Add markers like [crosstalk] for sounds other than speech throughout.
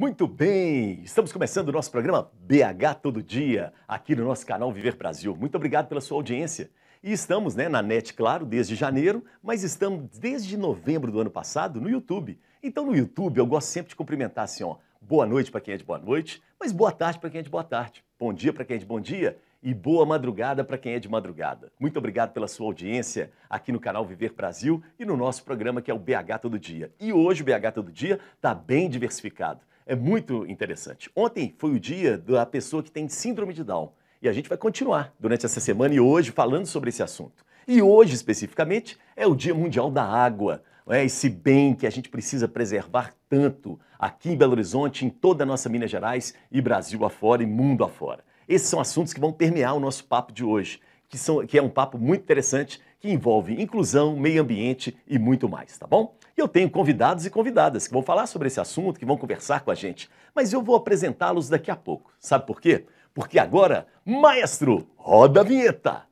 Muito bem, estamos começando o nosso programa BH Todo Dia, aqui no nosso canal Viver Brasil. Muito obrigado pela sua audiência. E estamos né, na net, claro, desde janeiro, mas estamos desde novembro do ano passado no YouTube. Então, no YouTube, eu gosto sempre de cumprimentar assim, ó, boa noite para quem é de boa noite, mas boa tarde para quem é de boa tarde, bom dia para quem é de bom dia e boa madrugada para quem é de madrugada. Muito obrigado pela sua audiência aqui no canal Viver Brasil e no nosso programa que é o BH Todo Dia. E hoje o BH Todo Dia está bem diversificado. É muito interessante. Ontem foi o dia da pessoa que tem síndrome de Down. E a gente vai continuar durante essa semana e hoje falando sobre esse assunto. E hoje, especificamente, é o Dia Mundial da Água. É esse bem que a gente precisa preservar tanto aqui em Belo Horizonte, em toda a nossa Minas Gerais e Brasil afora e mundo afora. Esses são assuntos que vão permear o nosso papo de hoje, que, são, que é um papo muito interessante que envolve inclusão, meio ambiente e muito mais, tá bom? E eu tenho convidados e convidadas que vão falar sobre esse assunto, que vão conversar com a gente, mas eu vou apresentá-los daqui a pouco. Sabe por quê? Porque agora, maestro, roda a vinheta!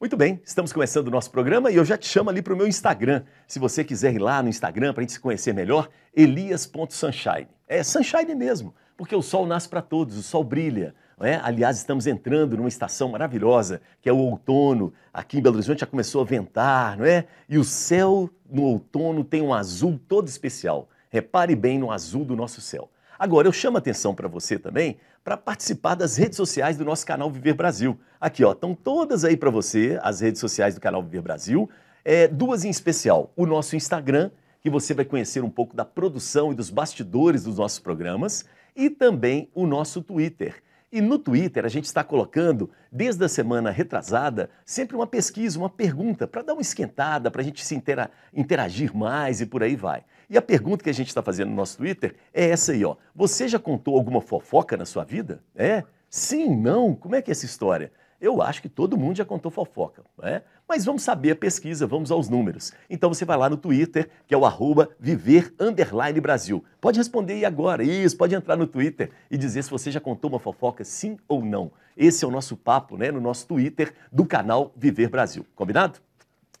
Muito bem, estamos começando o nosso programa e eu já te chamo ali para o meu Instagram. Se você quiser ir lá no Instagram para a gente se conhecer melhor, elias.sunshine. É sunshine mesmo, porque o sol nasce para todos, o sol brilha. É? Aliás, estamos entrando numa estação maravilhosa, que é o outono. Aqui em Belo Horizonte já começou a ventar, não é? E o céu no outono tem um azul todo especial. Repare bem no azul do nosso céu. Agora, eu chamo a atenção para você também para participar das redes sociais do nosso canal Viver Brasil. Aqui, ó, estão todas aí para você, as redes sociais do canal Viver Brasil. É, duas em especial, o nosso Instagram, que você vai conhecer um pouco da produção e dos bastidores dos nossos programas, e também o nosso Twitter. E no Twitter a gente está colocando, desde a semana retrasada, sempre uma pesquisa, uma pergunta, para dar uma esquentada, para a gente se interagir mais e por aí vai. E a pergunta que a gente está fazendo no nosso Twitter é essa aí, ó. Você já contou alguma fofoca na sua vida? É? Sim, não? Como é que é essa história? Eu acho que todo mundo já contou fofoca, né? Mas vamos saber a pesquisa, vamos aos números. Então você vai lá no Twitter, que é o arroba viver Brasil. Pode responder aí agora, isso, pode entrar no Twitter e dizer se você já contou uma fofoca, sim ou não. Esse é o nosso papo, né, no nosso Twitter do canal Viver Brasil. Combinado?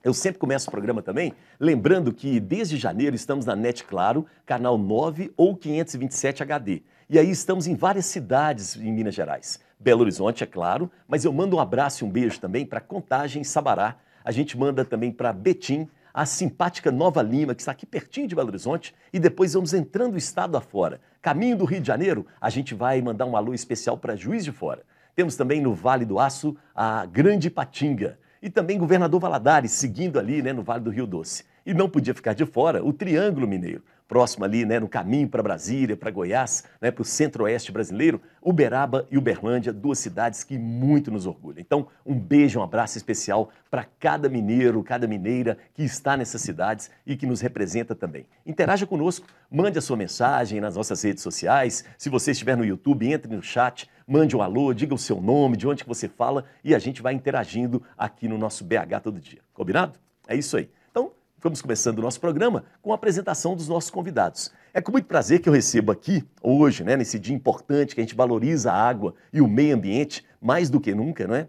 Eu sempre começo o programa também lembrando que desde janeiro estamos na NET Claro, canal 9 ou 527 HD. E aí estamos em várias cidades em Minas Gerais. Belo Horizonte, é claro, mas eu mando um abraço e um beijo também para Contagem, Sabará. A gente manda também para Betim, a simpática Nova Lima, que está aqui pertinho de Belo Horizonte, e depois vamos entrando o estado afora. Caminho do Rio de Janeiro, a gente vai mandar um alô especial para Juiz de Fora. Temos também no Vale do Aço a Grande Patinga e também governador Valadares, seguindo ali né, no Vale do Rio Doce. E não podia ficar de fora o Triângulo Mineiro, próximo ali né, no caminho para Brasília, para Goiás, né, para o centro-oeste brasileiro, Uberaba e Uberlândia, duas cidades que muito nos orgulham. Então, um beijo, um abraço especial para cada mineiro, cada mineira que está nessas cidades e que nos representa também. Interaja conosco, mande a sua mensagem nas nossas redes sociais. Se você estiver no YouTube, entre no chat mande um alô, diga o seu nome, de onde que você fala e a gente vai interagindo aqui no nosso BH todo dia. Combinado? É isso aí. Então, vamos começando o nosso programa com a apresentação dos nossos convidados. É com muito prazer que eu recebo aqui, hoje, né, nesse dia importante que a gente valoriza a água e o meio ambiente mais do que nunca, não é?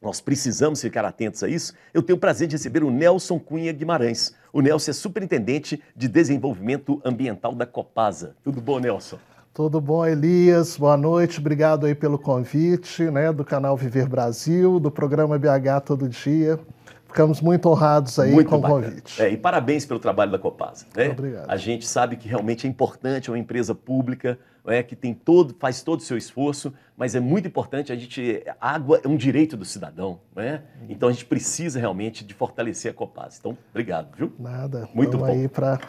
Nós precisamos ficar atentos a isso. Eu tenho o prazer de receber o Nelson Cunha Guimarães. O Nelson é superintendente de desenvolvimento ambiental da Copasa. Tudo bom, Nelson? Tudo bom, Elias? Boa noite, obrigado aí pelo convite né, do canal Viver Brasil, do programa BH Todo Dia. Ficamos muito honrados aí muito com bacana. o convite. É, e parabéns pelo trabalho da Copasa. Né? Obrigado. A gente sabe que realmente é importante é uma empresa pública né, que tem todo, faz todo o seu esforço, mas é muito importante a gente. água é um direito do cidadão, né? Uhum. Então a gente precisa realmente de fortalecer a Copasa. Então, obrigado, viu? Nada. Muito bom. aí para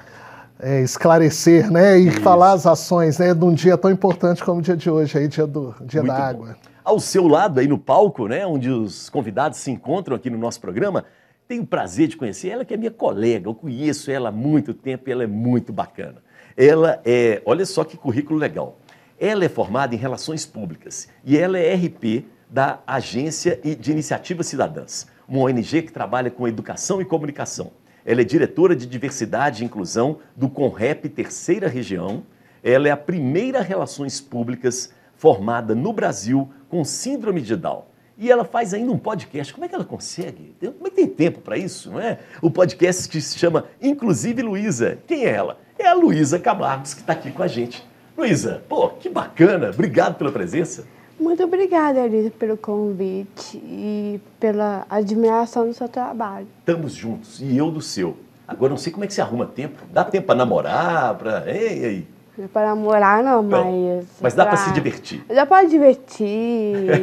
é, esclarecer né, e Isso. falar as ações né, de um dia tão importante como o dia de hoje, aí, dia, do, dia da bom. água. Ao seu lado, aí no palco, né, onde os convidados se encontram aqui no nosso programa, tenho o prazer de conhecer ela, que é minha colega. Eu conheço ela há muito tempo e ela é muito bacana. Ela é, olha só que currículo legal. Ela é formada em Relações Públicas e ela é RP da Agência de Iniciativas Cidadãs, uma ONG que trabalha com educação e comunicação. Ela é diretora de diversidade e inclusão do Conrep Terceira Região. Ela é a primeira relações públicas formada no Brasil com síndrome de Down. E ela faz ainda um podcast. Como é que ela consegue? Como é que tem tempo para isso, não é? O podcast que se chama Inclusive Luísa. Quem é ela? É a Luísa Camargos, que está aqui com a gente. Luísa, pô, que bacana. Obrigado pela presença. Muito obrigada, Elisa, pelo convite e pela admiração do seu trabalho. Estamos juntos, e eu do seu. Agora, não sei como é que você arruma tempo. Dá tempo para namorar, para... Ei, ei. É para namorar, não, mas... Não. Mas dá para se divertir. Dá para divertir.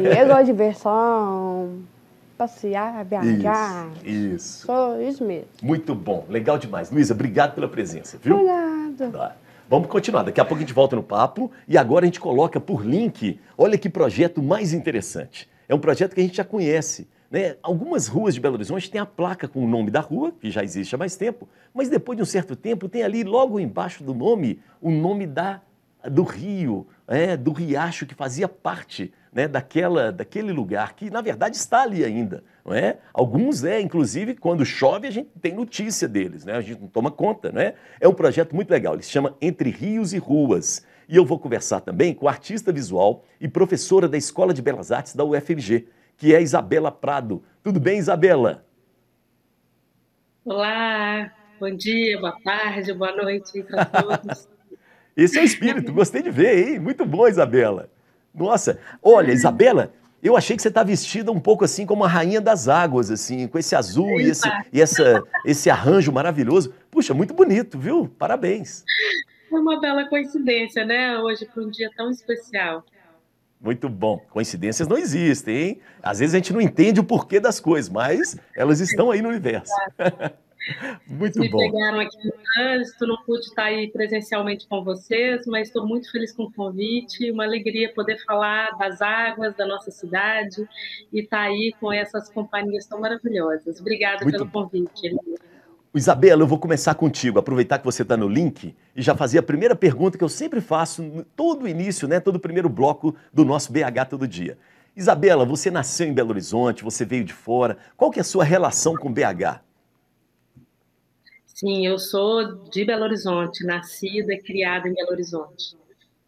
eu gosto de diversão. Passear, viajar. Isso, isso. Só isso mesmo. Muito bom. Legal demais. Luísa, obrigado pela presença, viu? Obrigada. Vamos continuar. Daqui a pouco a gente volta no papo e agora a gente coloca por link. Olha que projeto mais interessante. É um projeto que a gente já conhece. Né? Algumas ruas de Belo Horizonte têm a placa com o nome da rua, que já existe há mais tempo, mas depois de um certo tempo tem ali logo embaixo do nome o nome da do rio, é, do riacho que fazia parte né, daquela, daquele lugar, que na verdade está ali ainda. Não é? Alguns, é, inclusive, quando chove, a gente tem notícia deles, né? a gente não toma conta. Não é? é um projeto muito legal, ele se chama Entre Rios e Ruas. E eu vou conversar também com a artista visual e professora da Escola de Belas Artes da UFMG, que é Isabela Prado. Tudo bem, Isabela? Olá, bom dia, boa tarde, boa noite para todos. [laughs] Esse é o espírito, gostei de ver, hein? Muito bom, Isabela. Nossa, olha, Isabela, eu achei que você está vestida um pouco assim como a rainha das águas, assim, com esse azul e, esse, e essa, esse arranjo maravilhoso. Puxa, muito bonito, viu? Parabéns. Foi é uma bela coincidência, né? Hoje, para um dia tão especial. Muito bom. Coincidências não existem, hein? Às vezes a gente não entende o porquê das coisas, mas elas estão aí no universo. [laughs] Muito Me bom. Me pegaram aqui no trânsito, não pude estar aí presencialmente com vocês, mas estou muito feliz com o convite, uma alegria poder falar das águas da nossa cidade e estar aí com essas companhias tão maravilhosas. Obrigada muito pelo bom. convite. Isabela, eu vou começar contigo, aproveitar que você está no link e já fazer a primeira pergunta que eu sempre faço todo início, né, todo primeiro bloco do nosso BH Todo Dia. Isabela, você nasceu em Belo Horizonte, você veio de fora, qual que é a sua relação com BH? Sim, eu sou de Belo Horizonte, nascida e criada em Belo Horizonte.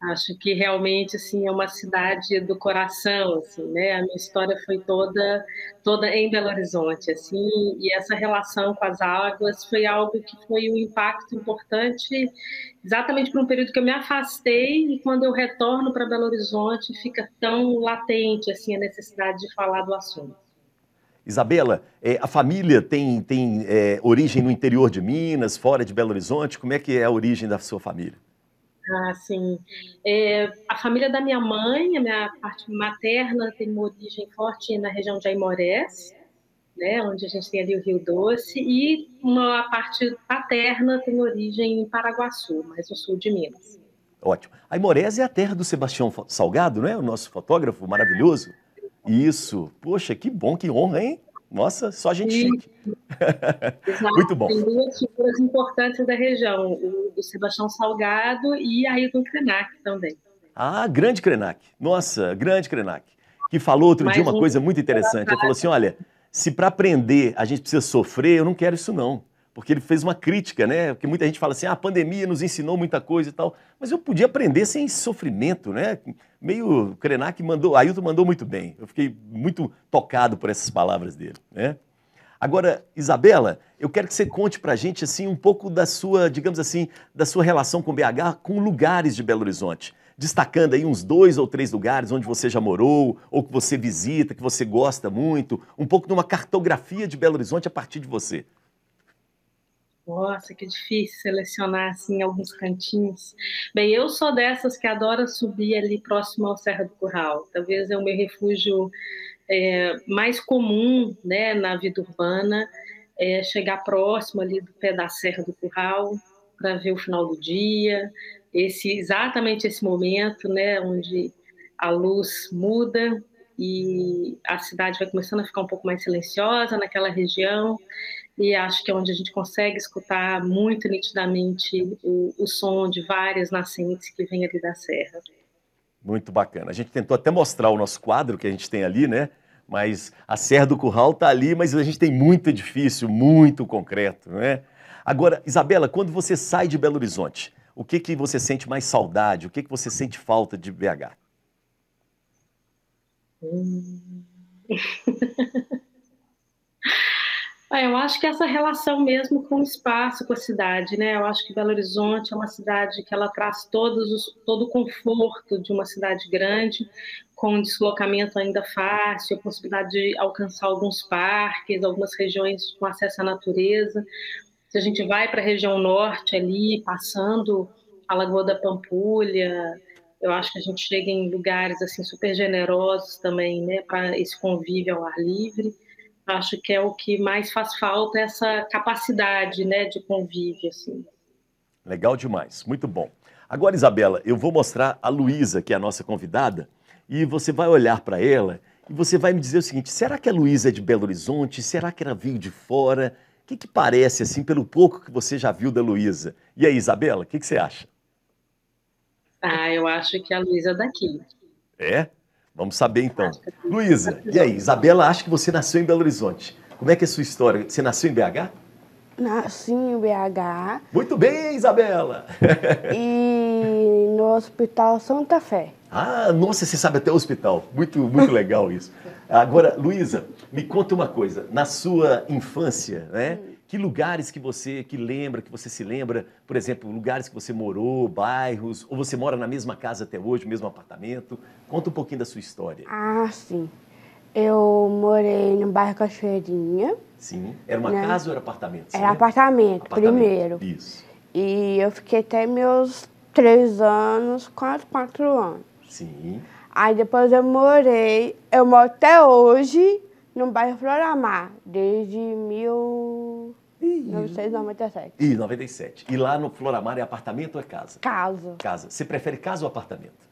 Acho que realmente assim é uma cidade do coração, assim, né? A minha história foi toda toda em Belo Horizonte, assim, e essa relação com as águas foi algo que foi um impacto importante, exatamente por um período que eu me afastei e quando eu retorno para Belo Horizonte fica tão latente assim a necessidade de falar do assunto. Isabela, é, a família tem, tem é, origem no interior de Minas, fora de Belo Horizonte? Como é que é a origem da sua família? Ah, sim. É, a família da minha mãe, a minha parte materna, tem uma origem forte na região de Aimorés, né, onde a gente tem ali o Rio Doce, e uma parte paterna tem origem em Paraguaçu, mais no sul de Minas. Ótimo. Aimorés é a terra do Sebastião Salgado, não é? O nosso fotógrafo maravilhoso. Isso. Poxa, que bom, que honra, hein? Nossa, só gente Sim. chique. Exato. [laughs] Muito bom. Tem duas figuras importantes da região, o Sebastião Salgado e Ailton Krenak também. Ah, grande Krenak. Nossa, grande Krenak. Que falou outro Mais dia uma um coisa muito interessante. Ele falou assim: olha, se para aprender a gente precisa sofrer, eu não quero isso não porque ele fez uma crítica, né? Porque muita gente fala assim, ah, a pandemia nos ensinou muita coisa e tal, mas eu podia aprender sem sofrimento, né? Meio Krenak mandou, Ailton mandou muito bem. Eu fiquei muito tocado por essas palavras dele, né? Agora, Isabela, eu quero que você conte para a gente assim um pouco da sua, digamos assim, da sua relação com BH, com lugares de Belo Horizonte, destacando aí uns dois ou três lugares onde você já morou ou que você visita, que você gosta muito, um pouco de uma cartografia de Belo Horizonte a partir de você. Nossa, que difícil selecionar assim alguns cantinhos. Bem, eu sou dessas que adora subir ali próximo ao Serra do Curral. Talvez é o meu refúgio é, mais comum, né, na vida urbana, é chegar próximo ali do pé da Serra do Curral para ver o final do dia, esse exatamente esse momento, né, onde a luz muda e a cidade vai começando a ficar um pouco mais silenciosa naquela região e acho que é onde a gente consegue escutar muito nitidamente o, o som de várias nascentes que vêm ali da serra. Muito bacana. A gente tentou até mostrar o nosso quadro que a gente tem ali, né? Mas a Serra do Curral está ali, mas a gente tem muito edifício, muito concreto, né? Agora, Isabela, quando você sai de Belo Horizonte, o que, que você sente mais saudade? O que, que você sente falta de BH? Hum. [laughs] É, eu acho que essa relação mesmo com o espaço, com a cidade, né? Eu acho que Belo Horizonte é uma cidade que ela traz todos os, todo o conforto de uma cidade grande, com deslocamento ainda fácil, a possibilidade de alcançar alguns parques, algumas regiões com acesso à natureza. Se a gente vai para a região norte ali, passando a Lagoa da Pampulha, eu acho que a gente chega em lugares assim super generosos também, né, para esse convívio ao ar livre acho que é o que mais faz falta essa capacidade, né, de convívio assim. Legal demais, muito bom. Agora, Isabela, eu vou mostrar a Luísa, que é a nossa convidada, e você vai olhar para ela e você vai me dizer o seguinte: será que a Luísa é de Belo Horizonte? Será que ela veio de fora? O que, que parece, assim, pelo pouco que você já viu da Luísa? E aí, Isabela, o que, que você acha? Ah, eu acho que a Luísa é daqui. É? Vamos saber então. É Luísa, e aí? Isabela acha que você nasceu em Belo Horizonte. Como é que é a sua história? Você nasceu em BH? Nasci em BH. Muito bem, Isabela! [laughs] E no Hospital Santa Fé. Ah, nossa, você sabe até o hospital. Muito, muito legal isso. Agora, Luísa, me conta uma coisa. Na sua infância, né? Hum. Que lugares que você que lembra, que você se lembra, por exemplo, lugares que você morou, bairros, ou você mora na mesma casa até hoje, mesmo apartamento? Conta um pouquinho da sua história. Ah, sim. Eu morei no bairro Cachoeirinha. Sim. Era uma né? casa ou era apartamento? Era apartamento, apartamento, primeiro. Isso. E eu fiquei até meus três anos, quase quatro anos. Sim. Aí depois eu morei, eu moro até hoje no bairro Floramar, desde mil. Ih, E 97. E lá no Floramar é apartamento ou é casa? Casa. Casa. Você prefere casa ou apartamento?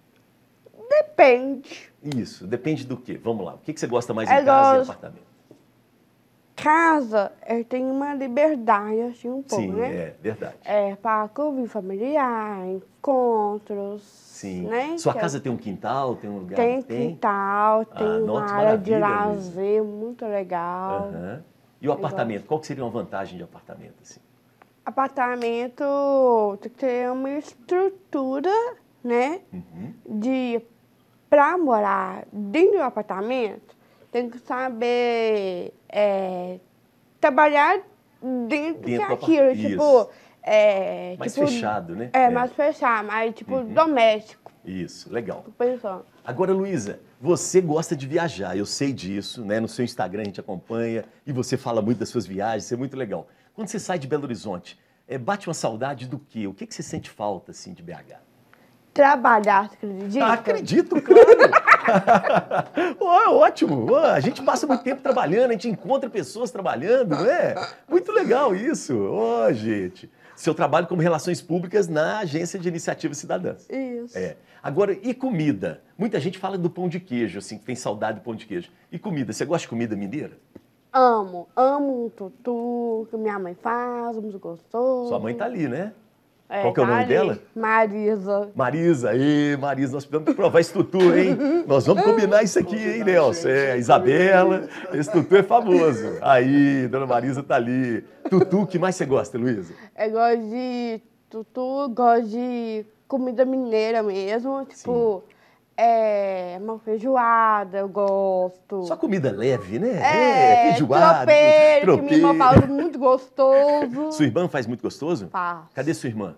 Depende. Isso, depende do quê? Vamos lá. O que, que você gosta mais de é em casa gosto... e apartamento? Casa, eu é, tenho uma liberdade, assim, um pouco, Sim, né? é, verdade. É, para convívio familiar, encontros, Sim. Né? Sua que é casa eu... tem um quintal, tem um lugar? Tem, tem? quintal, tem ah, uma área de lazer mesmo. muito legal. Uhum. E o apartamento? Qual que seria uma vantagem de apartamento? Assim? Apartamento tem que ter uma estrutura, né? Uhum. De para morar dentro do apartamento, tem que saber é, trabalhar dentro, dentro daquilo. É tipo, é, mais tipo, fechado, né? É, é, mais fechado, mais tipo uhum. doméstico. Isso, legal. Tipo, Agora, Luísa, você gosta de viajar, eu sei disso, né? No seu Instagram a gente acompanha e você fala muito das suas viagens, isso é muito legal. Quando você sai de Belo Horizonte, é, bate uma saudade do quê? O que, que você sente falta, assim, de BH? Trabalhar, acredito. Ah, acredito, claro. oh, [laughs] ótimo. Oh, a gente passa muito tempo trabalhando, a gente encontra pessoas trabalhando, não é? Muito legal isso. Ó, oh, gente seu trabalho como relações públicas na Agência de Iniciativas Cidadãs. Isso. É. Agora, e comida? Muita gente fala do pão de queijo, assim, que tem saudade do pão de queijo. E comida? Você gosta de comida mineira? Amo. Amo um tutu que minha mãe faz, muito gostoso. Sua mãe tá ali, né? É, Qual que é o nome dela? Marisa. Marisa, aí, Marisa, nós precisamos provar esse tutu, hein? Nós vamos combinar isso aqui, hein, Nelson? É, Isabela, esse tutu é famoso. Aí, dona Marisa tá ali. Tutu, que mais você gosta, Luísa? Eu gosto de tutu, gosto de comida mineira mesmo, tipo. Sim é, uma feijoada, eu gosto. Só comida leve, né? É, é feijoada. Tropeiro, tropeiro. que minha irmã faz muito gostoso. Sua irmã faz muito gostoso? Faz. Cadê sua irmã?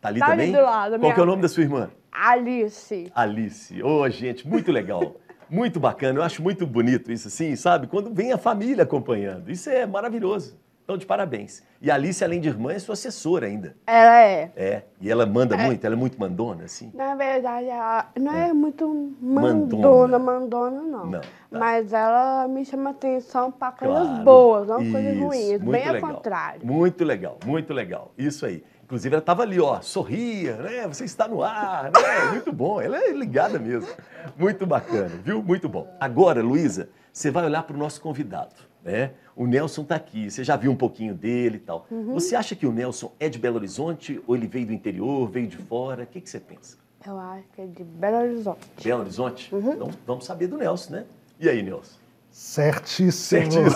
Tá ali tá também? Ali do lado. Qual que é o nome da sua irmã? Alice. Alice. Ô, oh, gente, muito legal. muito bacana. Eu acho muito bonito isso, assim, sabe? Quando vem a família acompanhando. Isso é maravilhoso. Então, de parabéns. E a Alice, além de irmã, é sua assessora ainda. Ela é. É. E ela manda é. muito? Ela é muito mandona, assim? Na verdade, ela não é, é muito mandona, mandona, mandona não. não tá. Mas ela me chama atenção para coisas claro. boas, não Isso. coisas ruins. Muito bem legal. ao contrário. Muito legal, muito legal. Isso aí. Inclusive, ela estava ali, ó, sorria, né? Você está no ar, né? É muito bom. Ela é ligada mesmo. Muito bacana, viu? Muito bom. Agora, Luísa, você vai olhar para o nosso convidado né? O Nelson está aqui, você já viu um pouquinho dele e tal. Uhum. Você acha que o Nelson é de Belo Horizonte ou ele veio do interior, veio de fora? O que, que você pensa? Eu acho que é de Belo Horizonte. Belo Horizonte? Uhum. Então vamos saber do Nelson, né? E aí, Nelson? Certíssimo. Certíssimo.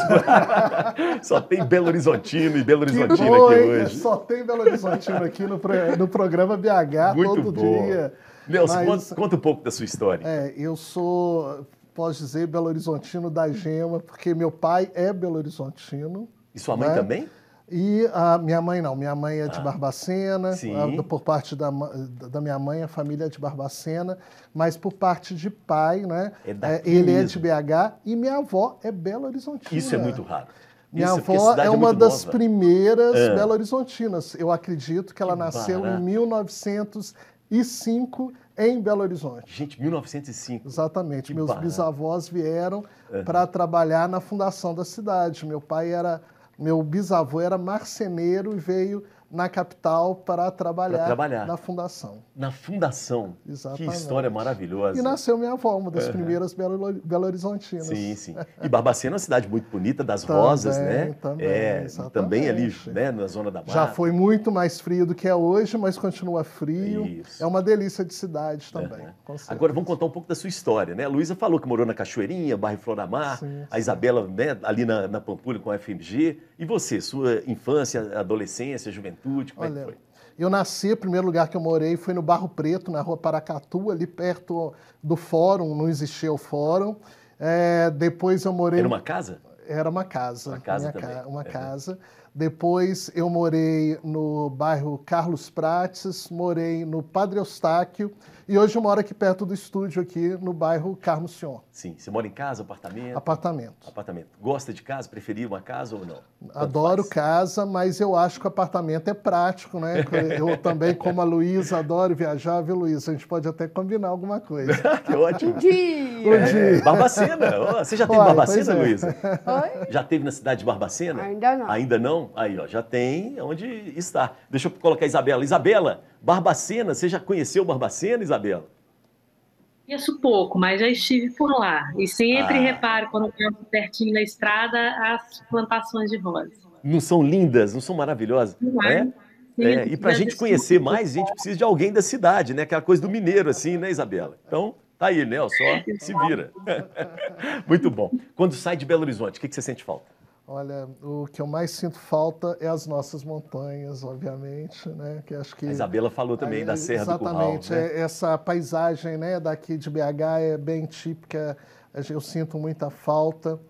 [laughs] só tem Belo Horizontino e Belo Horizontino aqui hoje. Só tem Belo Horizontino aqui no, no programa BH Muito todo bom. dia. Nelson, Mas, conta, conta, um pouco da sua história. É, eu sou posso dizer, Belo Horizontino da Gema, porque meu pai é Belo Horizontino. E sua mãe né? também? E a minha mãe não, minha mãe é de ah, Barbacena, a, por parte da, da minha mãe a família é de Barbacena, mas por parte de pai, né? É, é ele é de BH e minha avó é Belo Horizontina. Isso é muito raro. Minha Isso, avó é, é uma é das nova. primeiras é. Belo Horizontinas. Eu acredito que ela que nasceu barato. em 1905 em Belo Horizonte. Gente, 1905. Exatamente. Que Meus barato. bisavós vieram uhum. para trabalhar na fundação da cidade. Meu pai era. Meu bisavô era marceneiro e veio na capital para trabalhar, trabalhar na fundação. Na fundação? Exatamente. Que história maravilhosa. E nasceu minha avó, uma das uhum. [laughs] primeiras Belo, Belo Horizontinas. Sim, sim. E Barbacena é uma cidade muito bonita, das também, rosas, né? Também, é, Também ali, né, na zona da Mata. Já foi muito mais frio do que é hoje, mas continua frio. Isso. É uma delícia de cidade também. Uhum. Agora vamos contar um pouco da sua história, né? A Luísa falou que morou na Cachoeirinha, bairro Floramar, sim, a Isabela né, ali na, na Pampulha com a FMG. E você, sua infância, adolescência, juventude? juventude? Como Olha, é que foi? Eu nasci, o primeiro lugar que eu morei foi no Barro Preto, na rua Paracatu, ali perto do fórum, não existia o fórum. É, depois eu morei. Era uma casa? Era uma casa. Uma casa. Minha, também. Uma é. casa. Depois eu morei no bairro Carlos Prates, morei no Padre Eustáquio e hoje eu moro aqui perto do estúdio, aqui no bairro Carmo Sion. Sim, você mora em casa, apartamento? Apartamento. Apartamento. Gosta de casa? Preferir uma casa ou não? Quanto adoro faz? casa, mas eu acho que o apartamento é prático, né? [laughs] Eu também, como a Luísa, adoro viajar, viu, Luísa? A gente pode até combinar alguma coisa. [laughs] que ótimo. Um dia! Bom dia. É, Barbacena! você já teve Barbacena, é. Luísa? Já teve na cidade de Barbacena? Ainda não. Ainda não? aí ó, já tem onde está. Deixa eu colocar Isabela. Isabela, Barbacena, você já conheceu Barbacena, Isabela? Conheço pouco, mas já estive por lá. E sempre ah. reparo, quando passo pertinho na estrada, as plantações de rosas. Não são lindas? Não são maravilhosas? Não é? é? É, e para a gente conhecer mais, a gente precisa de alguém da cidade, né? Aquela coisa do mineiro, assim, né, Isabela? Então, tá aí, né? Só se vira. [laughs] Muito bom. Quando sai de Belo Horizonte, o que, que você sente falta? Olha, o que eu mais sinto falta é as nossas montanhas, obviamente, né? Que acho que a Isabela falou também da Serra do Curral. Exatamente, né? É, essa paisagem, né, daqui de BH é bem típica. Eu sinto muita falta.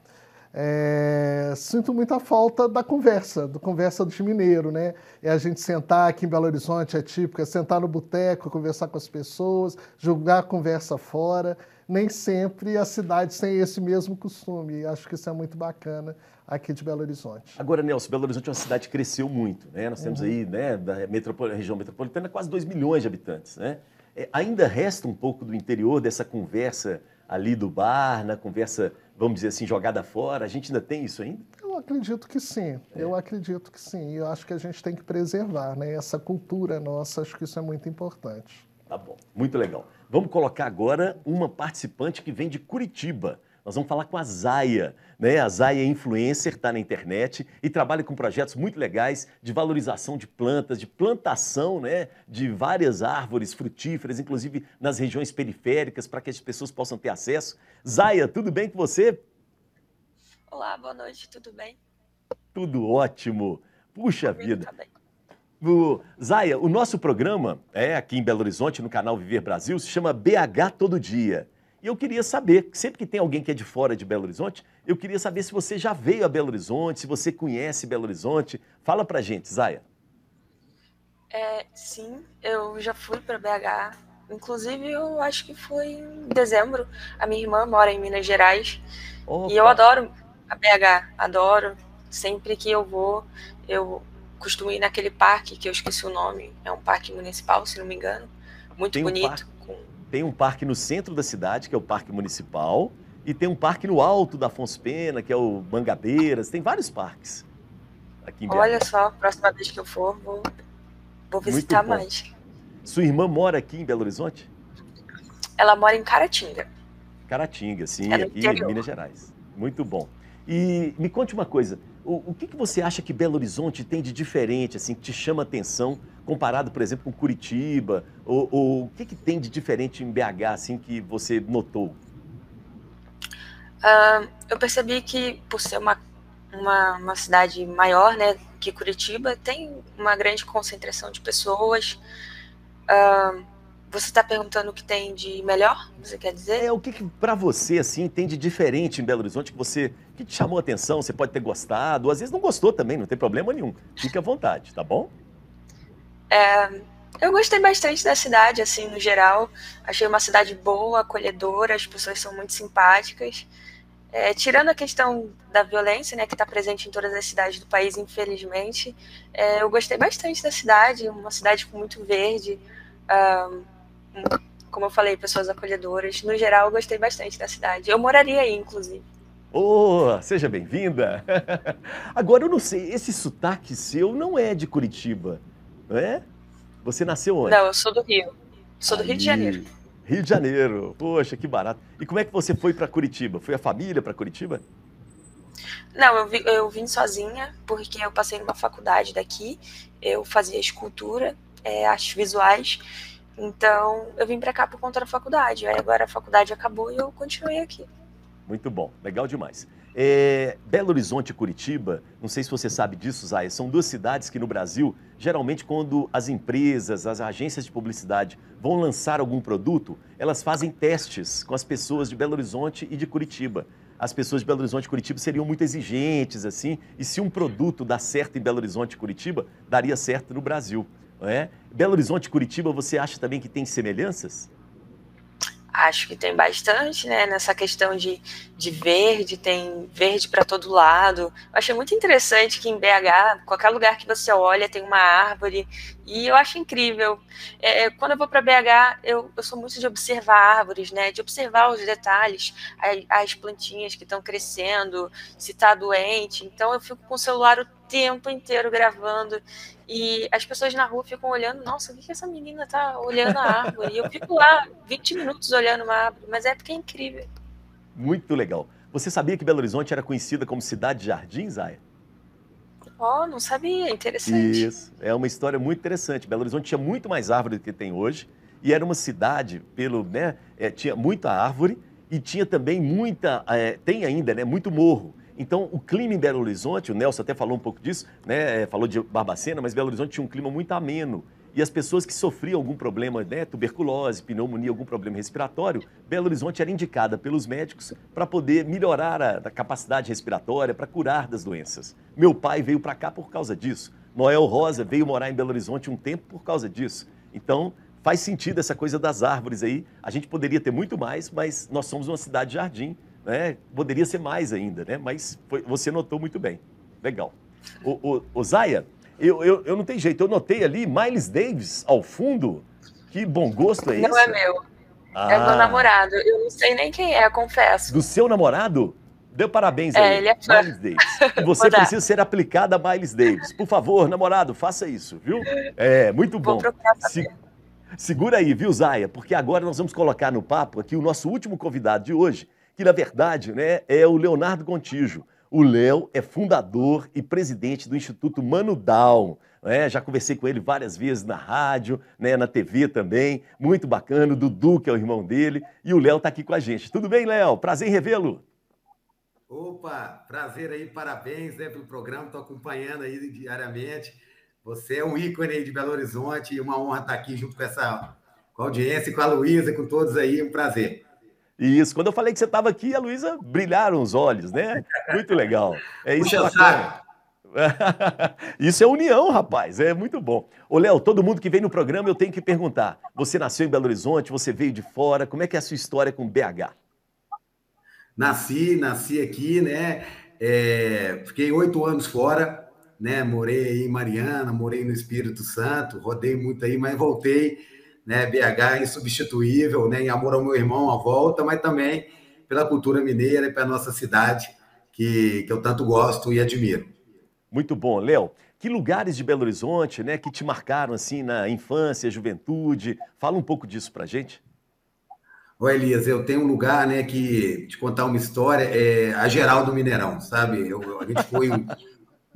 É, sinto muita falta da conversa, do conversa dos mineiros, né? É a gente sentar aqui em Belo Horizonte é típico, é sentar no boteco, conversar com as pessoas, jogar a conversa fora nem sempre as cidades têm esse mesmo costume. E acho que isso é muito bacana aqui de Belo Horizonte. Agora, Nelson, Belo Horizonte é uma cidade que cresceu muito. Né? Nós temos uhum. aí, né, da metropol região metropolitana, quase 2 milhões de habitantes. Né? É, ainda resta um pouco do interior dessa conversa ali do bar, na conversa, vamos dizer assim, jogada fora? A gente ainda tem isso ainda? Eu acredito que sim, é. eu acredito que sim. Eu acho que a gente tem que preservar né? essa cultura nossa, acho que isso é muito importante. Tá bom, muito legal. Vamos colocar agora uma participante que vem de Curitiba. Nós vamos falar com a Zaya, Né? A Zaya é influencer, está na internet e trabalha com projetos muito legais de valorização de plantas, de plantação né? de várias árvores frutíferas, inclusive nas regiões periféricas, para que as pessoas possam ter acesso. Zaya, tudo bem com você? Olá, boa noite, tudo bem? Tudo ótimo. Puxa vida. Tá bem. O, Zaya, o nosso programa é aqui em Belo Horizonte, no canal Viver Brasil, se chama BH Todo Dia. E eu queria saber, sempre que tem alguém que é de fora de Belo Horizonte, eu queria saber se você já veio a Belo Horizonte, se você conhece Belo Horizonte. Fala pra gente, Zaya. É, sim, eu já fui para BH. Inclusive, eu acho que foi em dezembro. A minha irmã mora em Minas Gerais. Opa. E eu adoro a BH, adoro. Sempre que eu vou, eu costumo ir naquele parque que eu esqueci o nome, é um parque municipal, se não me engano, muito tem bonito. Um parque, com... Tem um parque no centro da cidade, que é o Parque Municipal, e tem um parque no alto da Afonso Pena, que é o Mangabeiras, tem vários parques aqui em Olha só, próxima vez que eu for, vou, vou visitar mais. Sua irmã mora aqui em Belo Horizonte? Ela mora em Caratinga. Caratinga, sim, é aqui interior. em Minas Gerais. Muito bom. E me conte uma coisa, o, o que, que, você acha que Belo Horizonte tem de diferente, assim, que te chama atenção, comparado, por exemplo, com Curitiba? Ou, ou o que, que tem de diferente em BH, assim, que você notou? Uh, eu percebi que, por ser uma, uma, uma cidade maior, né, que Curitiba, tem uma grande concentração de pessoas, uh, você está perguntando o que tem de melhor? Você quer dizer? É o que, que para você assim tem de diferente em Belo Horizonte que você que te chamou a atenção? Você pode ter gostado, às vezes não gostou também, não tem problema nenhum. Fique à vontade, tá bom? É, eu gostei bastante da cidade, assim, no geral. Achei uma cidade boa, acolhedora, as pessoas são muito simpáticas. É, tirando a questão da violência, né, que está presente em todas as cidades do país, infelizmente, é, eu gostei bastante da cidade, uma cidade com muito verde. Um, como eu falei, pessoas acolhedoras. No geral, eu gostei bastante da cidade. Eu moraria aí, inclusive. Oh, seja bem-vinda! [laughs] Agora, eu não sei, esse sotaque seu não é de Curitiba, não é? Você nasceu onde? Não, eu sou do Rio. Sou do Rio de Janeiro. Rio de Janeiro, poxa, que barato. E como é que você foi para Curitiba? Foi a família para Curitiba? Não, eu, vi, eu vim sozinha, porque eu passei numa faculdade daqui, eu fazia escultura, é, artes visuais, então, eu vim para cá por conta da faculdade. Aí agora a faculdade acabou e eu continuei aqui. Muito bom, legal demais. É, Belo Horizonte e Curitiba, não sei se você sabe disso, Zaya, são duas cidades que no Brasil, geralmente quando as empresas, as agências de publicidade vão lançar algum produto, elas fazem testes com as pessoas de Belo Horizonte e de Curitiba. As pessoas de Belo Horizonte e Curitiba seriam muito exigentes, assim, e se um produto dá certo em Belo Horizonte e Curitiba, daria certo no Brasil. É? Belo Horizonte, Curitiba, você acha também que tem semelhanças? Acho que tem bastante, né? Nessa questão de, de verde, tem verde para todo lado. Eu achei muito interessante que em BH, qualquer lugar que você olha, tem uma árvore. E eu acho incrível. É, é quando eu vou para BH, eu, eu sou muito de observar árvores, né? De observar os detalhes, as plantinhas que estão crescendo, se está doente. Então eu fico com o celular o tempo inteiro gravando e as pessoas na rua ficam olhando, nossa, o que, que essa menina tá olhando a árvore? E eu fico lá 20 minutos olhando uma árvore, mas é porque é incrível. Muito legal. Você sabia que Belo Horizonte era conhecida como cidade de jardins, Aya? Oh, não sabia, interessante. Isso, é uma história muito interessante. Belo Horizonte tinha muito mais árvore do que tem hoje e era uma cidade pelo, né, é, tinha muita árvore e tinha também muita, é, tem ainda, né, muito morro. Então, o clima em Belo Horizonte, o Nelson até falou um pouco disso, né? É, falou de Barbacena, mas Belo Horizonte tinha um clima muito ameno. E as pessoas que sofriam algum problema, né, tuberculose, pneumonia, algum problema respiratório, Belo Horizonte era indicada pelos médicos para poder melhorar a, a capacidade respiratória, para curar das doenças. Meu pai veio para cá por causa disso. Noel Rosa veio morar em Belo Horizonte um tempo por causa disso. Então, faz sentido essa coisa das árvores aí. A gente poderia ter muito mais, mas nós somos uma cidade jardim né? Poderia ser mais ainda, né? Mas foi, você notou muito bem. Legal. O, o, o Zaya, eu, eu, eu não tenho jeito, eu notei ali Miles Davis ao fundo. Que bom gosto é esse? Não é meu. É ah. É do meu namorado. Eu não sei nem quem é, confesso. Do seu namorado? Deu parabéns é, a ele. é fã. Miles Davis. [laughs] Você precisa ser aplicada a Miles Davis. Por favor, namorado, faça isso, viu? É, muito bom. Se... Segura aí, viu, Zaya? Porque agora nós vamos colocar no papo aqui o nosso último convidado de hoje, que na verdade né, é o Leonardo Contijo. O Léo é fundador e presidente do Instituto Mano Down. Né? Já conversei com ele várias vezes na rádio, né? na TV também. Muito bacana. O Dudu, que é o irmão dele. E o Léo está aqui com a gente. Tudo bem, Léo? Prazer em revê-lo. Opa, prazer aí, parabéns né, pelo programa. Estou acompanhando aí diariamente. Você é um ícone aí de Belo Horizonte e uma honra estar aqui junto com essa com a audiência, com a Luísa, com todos aí. É um prazer. Isso, quando eu falei que você estava aqui, a Luísa brilharam os olhos, né? Muito legal. É isso. Puxa saco. [laughs] isso é união, rapaz. É muito bom. Ô, Léo, todo mundo que vem no programa, eu tenho que perguntar. Você nasceu em Belo Horizonte, você veio de fora, como é que é a sua história com BH? Nasci, nasci aqui, né? É, fiquei oito anos fora, né? Morei aí em Mariana, morei no Espírito Santo, rodei muito aí, mas voltei né? BH é insubstituível, né? Em amor ao meu irmão, à volta, mas também pela cultura mineira e pela nossa cidade, que, que eu tanto gosto e admiro. Muito bom, Léo. Que lugares de Belo Horizonte, né, que te marcaram assim na infância, juventude? Fala um pouco disso a gente. Ô Elias, eu tenho um lugar, né, que te contar uma história, é a Geral do Mineirão, sabe? Eu, a gente foi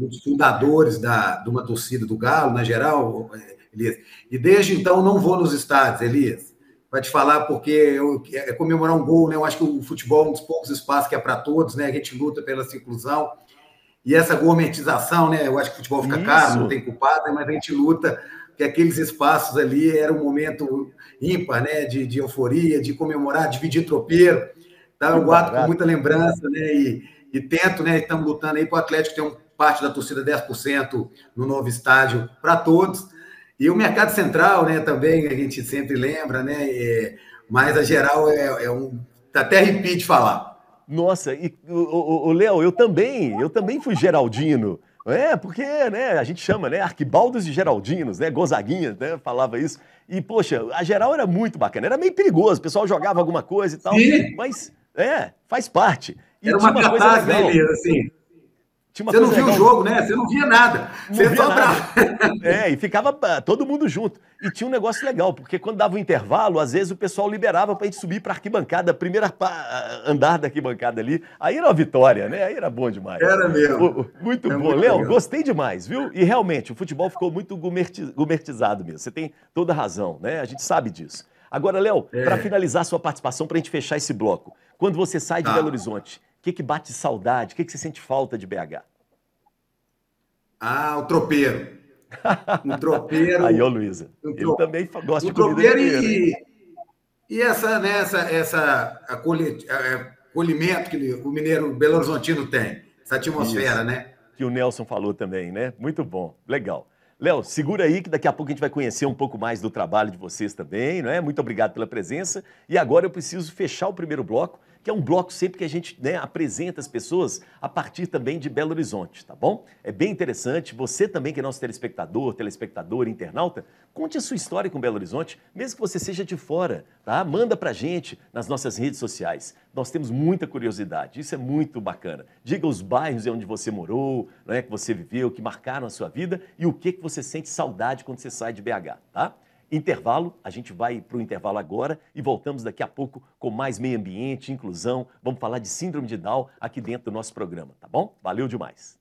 dos fundadores da, de uma torcida do Galo, na né, geral, Elias. E desde então não vou nos estádios, Elias. Vai te falar porque eu, é, é comemorar um gol, né? Eu acho que o futebol é um dos poucos espaços que é para todos, né? A gente luta pela inclusão. E essa gourmetização, né? Eu acho que o futebol fica Isso. caro, não tem culpado, né? mas a gente luta que aqueles espaços ali era um momento ímpar, né? De, de euforia, de comemorar, dividir tropeiro. Tá? Eu guardo com muita lembrança, né? E, e tento, né? Estamos lutando aí para o Atlético ter um parte da torcida 10% no novo estádio para todos. E o mercado central, né, também, a gente sempre lembra, né? É, mas a geral é, é um. Tá até repito de falar. Nossa, e o Léo, eu também, eu também fui Geraldino. É, porque né, a gente chama, né? Arquibaldos de Geraldinos, né? Gonzaguinha, né? Falava isso. E, poxa, a geral era muito bacana, era meio perigoso, o pessoal jogava alguma coisa e tal. Sim. Mas, é, faz parte. E era uma, uma catástrofe, coisa né, legal. assim você não viu legal. o jogo, né? Você não via nada. Não você via só nada. É, e ficava ah, todo mundo junto. E tinha um negócio legal, porque quando dava o um intervalo, às vezes o pessoal liberava pra gente subir pra arquibancada, primeira andar da arquibancada ali. Aí era uma vitória, né? Aí era bom demais. Era mesmo. Muito era é bom. Muito Léo, legal. gostei demais, viu? E realmente, o futebol ficou muito gourmetizado mesmo. Você tem toda a razão, né? A gente sabe disso. Agora, Léo, é. para finalizar sua participação, para a gente fechar esse bloco, quando você sai de ah. Belo Horizonte, que, que bate saudade? O que, que você sente falta de BH? Ah, o tropeiro. O tropeiro. [laughs] Aí, ô Luísa. Eu tro... também gosto de tropeiro e, e essa, né, essa, essa acolhimento que o mineiro Belo Horizontino tem, essa atmosfera, Isso. né? Que o Nelson falou também, né? Muito bom, legal. Léo, segura aí que daqui a pouco a gente vai conhecer um pouco mais do trabalho de vocês também, não é? Muito obrigado pela presença. E agora eu preciso fechar o primeiro bloco que é um bloco sempre que a gente né, apresenta as pessoas a partir também de Belo Horizonte, tá bom? É bem interessante. Você também, que é nosso telespectador, telespectador, internauta, conte a sua história com Belo Horizonte, mesmo que você seja de fora, tá? Manda pra gente nas nossas redes sociais. Nós temos muita curiosidade, isso é muito bacana. Diga os bairros onde você morou, né, que você viveu, que marcaram a sua vida e o que, que você sente saudade quando você sai de BH, tá? Intervalo, a gente vai para o intervalo agora e voltamos daqui a pouco com mais meio ambiente, inclusão. Vamos falar de síndrome de Down aqui dentro do nosso programa, tá bom? Valeu demais!